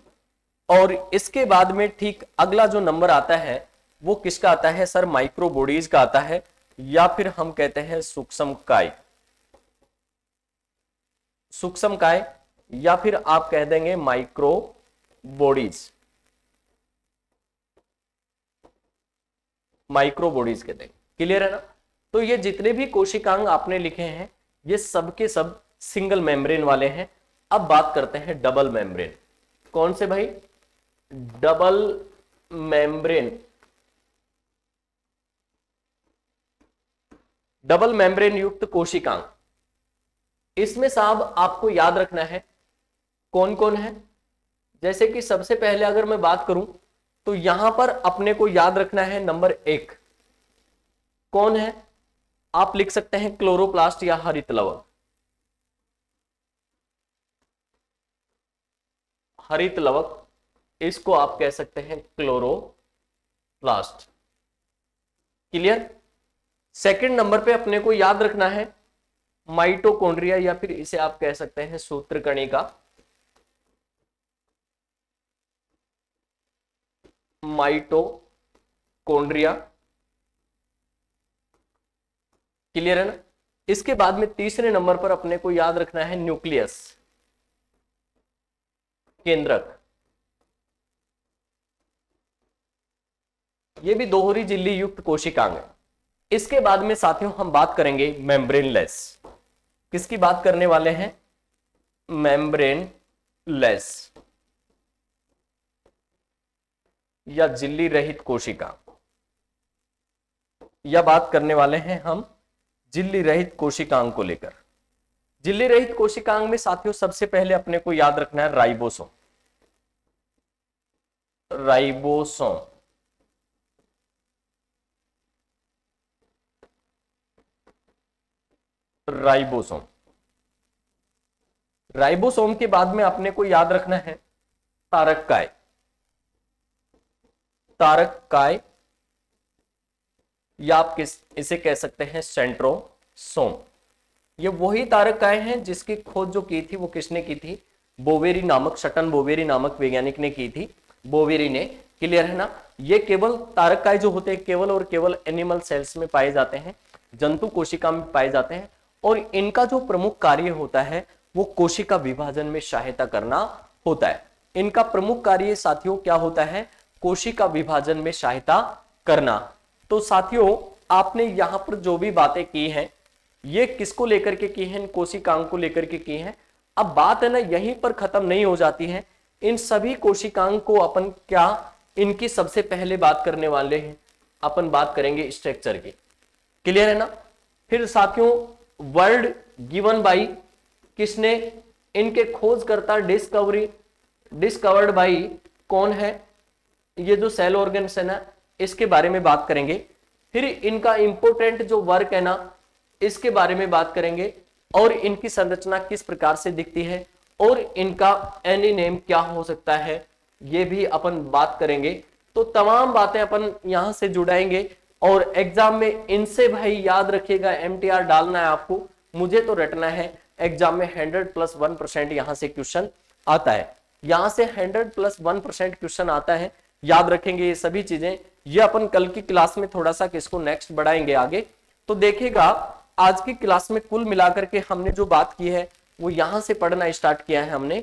और इसके बाद में ठीक अगला जो नंबर आता है वो किसका आता है सर माइक्रोबोडीज का आता है या फिर हम कहते हैं सूक्ष्म काय सूक्ष्म काय या फिर आप कह देंगे माइक्रो बॉडीज माइक्रो बॉडीज कहते हैं क्लियर है ना तो ये जितने भी कोशिकांग आपने लिखे हैं ये सब के सब सिंगल मेम्ब्रेन वाले हैं अब बात करते हैं डबल मेम्ब्रेन कौन से भाई डबल मेम्ब्रेन डबल मेम्ब्रेन युक्त कोशिकांग इसमें साहब आपको याद रखना है कौन कौन है जैसे कि सबसे पहले अगर मैं बात करूं तो यहां पर अपने को याद रखना है नंबर एक कौन है आप लिख सकते हैं क्लोरोप्लास्ट या हरित लवक हरित लवक इसको आप कह सकते हैं क्लोरोप्लास्ट क्लियर सेकंड नंबर पे अपने को याद रखना है माइटोकॉन्ड्रिया या फिर इसे आप कह सकते हैं का माइटोकॉन्ड्रिया क्लियर है ना इसके बाद में तीसरे नंबर पर अपने को याद रखना है न्यूक्लियस केंद्रक ये भी दोहरी झिल्ली युक्त कोशिकांग है इसके बाद में साथियों हम बात करेंगे लेस किसकी बात करने वाले हैं मेम्ब्रेन लेस या झिल्ली रहित कोशिका या बात करने वाले हैं हम झिल्ली रहित कोशिकांग को लेकर झिल्ली रहित कोशिकांग में साथियों सबसे पहले अपने को याद रखना है राइबोसोम राइबोसोम राइबोसोम राइबोसोम के बाद में अपने को याद रखना है तारक काय तारक काय या आप किस इसे कह सकते हैं सेंट्रोसोम ये वही काय हैं जिसकी खोज जो की थी वो किसने की थी बोवेरी नामक शटन बोवेरी नामक वैज्ञानिक ने की थी बोवेरी ने क्लियर है ना ये केवल काय जो होते हैं केवल और केवल एनिमल सेल्स में पाए जाते हैं जंतु कोशिका में पाए जाते हैं और इनका जो प्रमुख कार्य होता है वो कोशिका विभाजन में सहायता करना होता है इनका प्रमुख कार्य साथियों क्या होता है कोशिका विभाजन में सहायता करना तो साथियों आपने यहां पर जो भी बातें की हैं ये किसको लेकर के की हैं इन कोशिकाओं को लेकर के की हैं अब बात है ना यहीं पर खत्म नहीं हो जाती है इन सभी कोशिकाओं को अपन क्या इनकी सबसे पहले बात करने वाले हैं अपन बात करेंगे स्ट्रक्चर की क्लियर है ना फिर साथियों वर्ड गिवन बाई किसने इनके खोजकर्ता डिस्कवरी डिस्कवर्ड बाई कौन है ये जो सेल ऑर्गन है ना इसके बारे में बात करेंगे फिर इनका इंपोर्टेंट जो वर्क है ना इसके बारे में बात करेंगे और इनकी संरचना किस प्रकार से दिखती है और इनका एनी नेम क्या हो सकता है ये भी अपन बात करेंगे तो तमाम बातें अपन यहां से जुड़ाएंगे और एग्जाम में इनसे भाई याद रखिएगा एम डालना है आपको मुझे तो रटना है एग्जाम में हंड्रेड प्लस वन परसेंट यहां से क्वेश्चन आता है यहां से hundred plus one percent question आता है याद रखेंगे ये सभी चीजें ये अपन कल की क्लास में थोड़ा सा किसको नेक्स्ट बढ़ाएंगे आगे तो देखेगा आज की क्लास में कुल मिलाकर के हमने जो बात की है वो यहां से पढ़ना स्टार्ट किया है हमने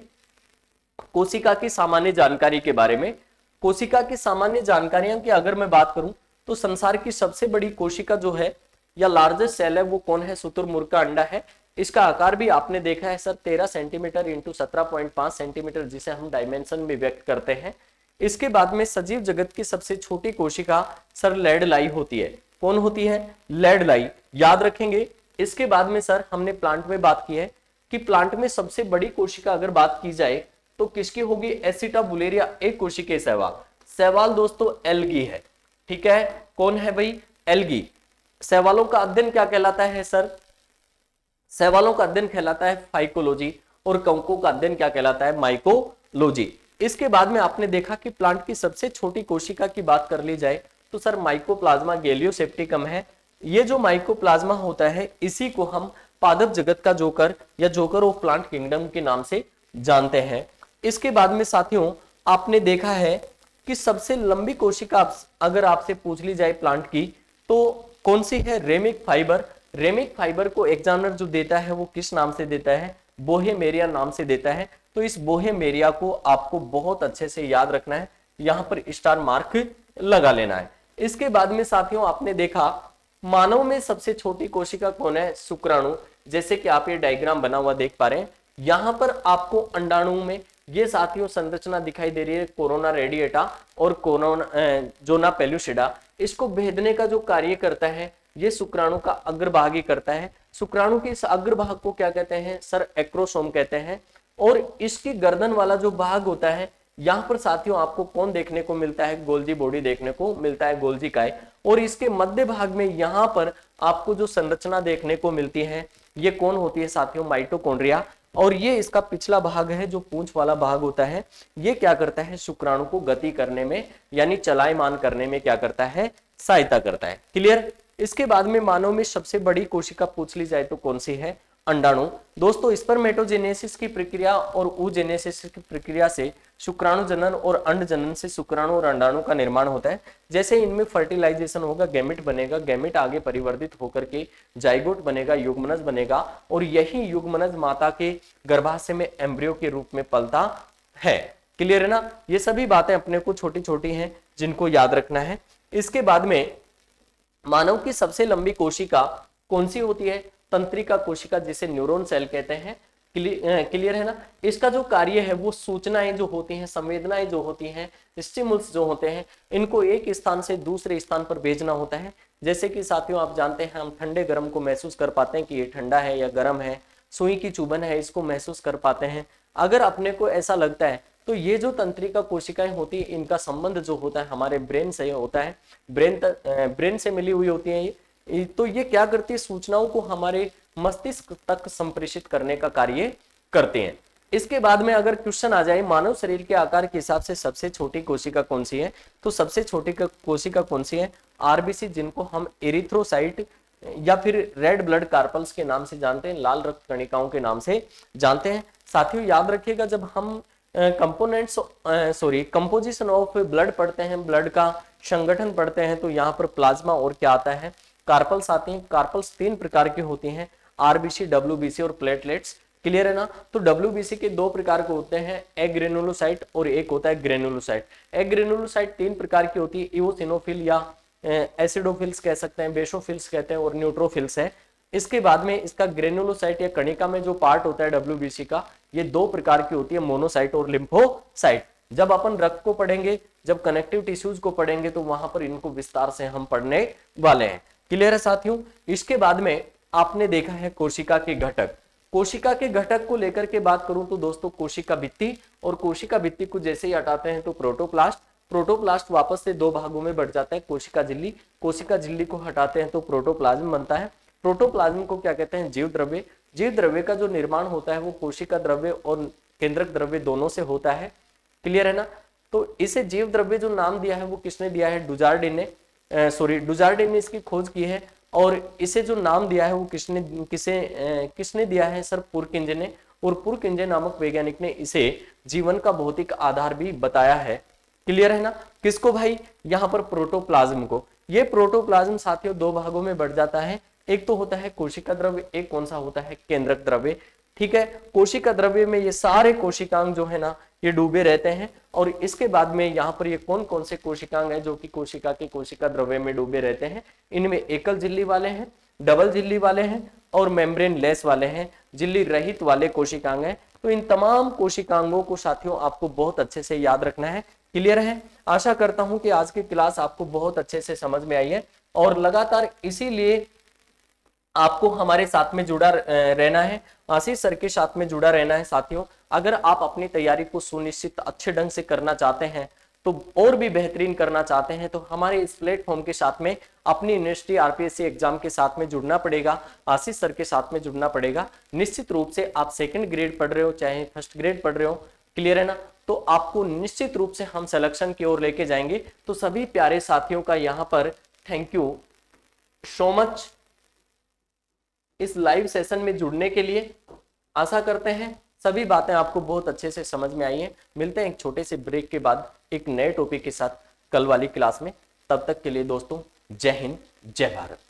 कोशिका की सामान्य जानकारी के बारे में कोशिका की सामान्य जानकारियां की अगर मैं बात करूं तो संसार की सबसे बड़ी कोशिका जो है या लार्जेस्ट सेल है वो कौन है सुतुरमुर का अंडा है इसका आकार भी आपने देखा है सर 13 सेंटीमीटर इंटू सत्रह सेंटीमीटर जिसे हम डायमेंशन में व्यक्त करते हैं इसके बाद में सजीव जगत की सबसे छोटी कोशिका सर लेड लाई होती है कौन होती है लेड लाई याद रखेंगे इसके बाद में सर हमने प्लांट में बात की है कि प्लांट में सबसे बड़ी कोशिका अगर बात की जाए तो किसकी होगी एसिटा बुलेरिया एक कोशिके सहवाल सहवाल दोस्तों एलगी है ठीक है कौन है भाई एलगी सहवालों का अध्ययन क्या कहलाता है सर सहवालों का अध्ययन कहलाता है फाइकोलॉजी और कंकों का अध्ययन क्या कहलाता है माइकोलॉजी इसके बाद में आपने देखा कि प्लांट की सबसे छोटी कोशिका की बात कर ली जाए तो सर माइकोप्लाज्मा गेलियोसेप्टिकम है ये जो माइकोप्लाज्मा होता है इसी को हम पादप जगत का जोकर या जोकर ऑफ प्लांट किंगडम के नाम से जानते हैं इसके बाद में साथियों आपने देखा है कि सबसे लंबी कोशिका अगर आपसे पूछ ली जाए प्लांट की तो कौन सी है रेमिक फाइबर रेमिक फाइबर को एग्जामिनर जो देता है वो किस नाम से देता है बोहेमेरिया नाम से देता है तो इस बोहे मेरिया को आपको बहुत अच्छे से याद रखना है यहां पर स्टार मार्क लगा लेना है इसके बाद में साथियों आपने देखा मानव में सबसे छोटी कोशिका कौन है शुक्राणु जैसे कि आप ये डायग्राम बना हुआ देख पा रहे हैं यहां पर आपको अंडाणु में ये साथियों संरचना दिखाई दे रही है कोरोना रेडिएटा और कोरोना जोना पेल्यूशिडा इसको भेदने का जो कार्य करता है ये शुक्राणु का अग्रभाग ही करता है शुक्राणु के इस अग्रभाग को क्या कहते हैं सर एक्रोसोम कहते हैं और इसके गर्दन वाला जो भाग होता है यहाँ पर साथियों आपको कौन देखने को मिलता है गोल्जी बॉडी देखने को मिलता है गोल्जी काय और इसके मध्य भाग में यहाँ पर आपको जो संरचना देखने को मिलती है ये कौन होती है साथियों माइटोकॉन्ड्रिया और ये इसका पिछला भाग है जो पूंछ वाला भाग होता है ये क्या करता है शुक्राणु को गति करने में यानी चलायमान करने में क्या करता है सहायता करता है क्लियर इसके बाद में मानव में सबसे बड़ी कोशिका पूछ ली जाए तो कौन सी है अंडाणु दोस्तों स्पर्मेटोजेनेसिस की प्रक्रिया और उजेनेसिस की प्रक्रिया से शुक्राणु जनन और अंड जनन से शुक्राणु और अंडाणु का निर्माण होता है जैसे इनमें फर्टिलाइजेशन होगा गैमेट बनेगा गैमेट आगे परिवर्तित होकर के जाइगोट बनेगा युग्मनज बनेगा और यही युग्मनज माता के गर्भाशय में एम्ब्रियो के रूप में पलता है क्लियर है ना ये सभी बातें अपने को छोटी छोटी हैं जिनको याद रखना है इसके बाद में मानव की सबसे लंबी कोशिका कौन सी होती है तंत्रिका कोशिका जिसे न्यूरोन सेल कहते हैं क्लियर है ना इसका जो कार्य है वो सूचनाएं जो होती हैं संवेदनाएं जो होती हैं स्टिमुल्स जो होते हैं इनको एक स्थान से दूसरे स्थान पर भेजना होता है जैसे कि साथियों आप जानते हैं हम ठंडे गर्म को महसूस कर पाते हैं कि ये ठंडा है या गर्म है सुई की चुभन है इसको महसूस कर पाते हैं अगर अपने को ऐसा लगता है तो ये जो तंत्रिका कोशिकाएं होती है इनका संबंध जो होता है हमारे ब्रेन से होता है ब्रेन ब्रेन से मिली हुई होती है ये तो ये क्या करती है सूचनाओं को हमारे मस्तिष्क तक संप्रेषित करने का कार्य करते हैं इसके बाद में अगर क्वेश्चन आ जाए मानव शरीर के आकार के हिसाब से सबसे छोटी कोशिका कौन सी है तो सबसे छोटी कोशिका कौन सी है आरबीसी जिनको हम एरिथ्रोसाइट या फिर रेड ब्लड कार्पल्स के नाम से जानते हैं लाल रक्त कणिकाओं के नाम से जानते हैं साथियों याद रखिएगा जब हम components sorry composition of blood पढ़ते हैं ब्लड का संगठन पढ़ते हैं तो यहाँ पर प्लाज्मा और क्या आता है कार्पल्स आते हैं कार्पल्स तीन प्रकार के होते हैं आरबीसी डब्ल्यूबीसी और प्लेटलेट्स क्लियर है ना तो डब्ल्यूबीसी के दो प्रकार के होते हैं ए ग्रेनुलोसाइट और एक होता है ग्रेनुलोसाइट ए ग्रेनुलोसाइट तीन प्रकार की होती है इवोसिनोफिल या एसिडोफिल्स कह सकते हैं बेशोफिल्स कहते हैं और न्यूट्रोफिल्स है इसके बाद में इसका ग्रेनुलोसाइट या कणिका में जो पार्ट होता है डब्ल्यू का ये दो प्रकार की होती है मोनोसाइट और लिम्फोसाइट जब अपन रक्त को पढ़ेंगे जब कनेक्टिव टिश्यूज को पढ़ेंगे तो वहां पर इनको विस्तार से हम पढ़ने वाले हैं क्लियर है साथियों इसके बाद में आपने देखा है कोशिका के घटक कोशिका के घटक को लेकर के बात करूं तो दोस्तों कोशिका भित्ति और कोशिका भित्ति को जैसे ही हटाते हैं तो प्रोटोप्लास्ट प्रोटोप्लास्ट वापस से दो भागों में बढ़ जाता है कोशिका झिल्ली कोशिका झिल्ली को हटाते हैं तो प्रोटोप्लाज्म बनता है प्रोटोप्लाज्म को क्या कहते हैं जीव द्रव्य जीव द्रव्य का जो निर्माण होता है वो कोशिका द्रव्य और केंद्रक द्रव्य दोनों से होता है क्लियर है ना तो इसे जीव द्रव्य जो नाम दिया है वो किसने दिया है डुजार्डिन ने सॉरी डुजार्डे ने इसकी खोज की है और इसे जो नाम दिया है वो किसने किसे किसने दिया है सर पुरकिंजे ने और पुरकिंजे नामक वैज्ञानिक ने इसे जीवन का भौतिक आधार भी बताया है क्लियर है ना किसको भाई यहाँ पर प्रोटोप्लाज्म को ये प्रोटोप्लाज्म साथियों दो भागों में बढ़ जाता है एक तो होता है कोशिका द्रव्य एक कौन सा होता है केंद्रक द्रव्य ठीक है कोशिका द्रव्य में ये सारे कोशिकांग जो है ना ये डूबे रहते हैं और इसके बाद में यहाँ पर ये कौन कौन से कोशिकांग है जो कि कोशिका के कोशिका द्रव्य में डूबे रहते हैं इनमें एकल झिल्ली वाले हैं डबल झिल्ली वाले हैं और मेम्ब्रेन लेस वाले हैं झिल्ली रहित वाले कोशिकांग हैं तो इन तमाम कोशिकांगों को साथियों आपको बहुत अच्छे से याद रखना है क्लियर है आशा करता हूं कि आज की क्लास आपको बहुत अच्छे से समझ में आई है और लगातार इसीलिए आपको हमारे साथ में जुड़ा रहना है आशीष सर के साथ में जुड़ा रहना है साथियों अगर आप अपनी तैयारी को सुनिश्चित अच्छे ढंग से करना चाहते हैं तो और भी बेहतरीन करना चाहते हैं तो हमारे इस प्लेटफॉर्म के साथ में अपनी यूनिवर्सिटी आरपीएससी एग्जाम के साथ में जुड़ना पड़ेगा आशीष सर के साथ में जुड़ना पड़ेगा निश्चित रूप से आप सेकंड ग्रेड पढ़ रहे हो चाहे फर्स्ट ग्रेड पढ़ रहे हो क्लियर है ना तो आपको निश्चित रूप से हम सिलेक्शन की ओर लेके जाएंगे तो सभी प्यारे साथियों का यहाँ पर थैंक यू सो मच इस लाइव सेशन में जुड़ने के लिए आशा करते हैं सभी बातें आपको बहुत अच्छे से समझ में आई हैं मिलते हैं एक छोटे से ब्रेक के बाद एक नए टॉपिक के साथ कल वाली क्लास में तब तक के लिए दोस्तों जय हिंद जय भारत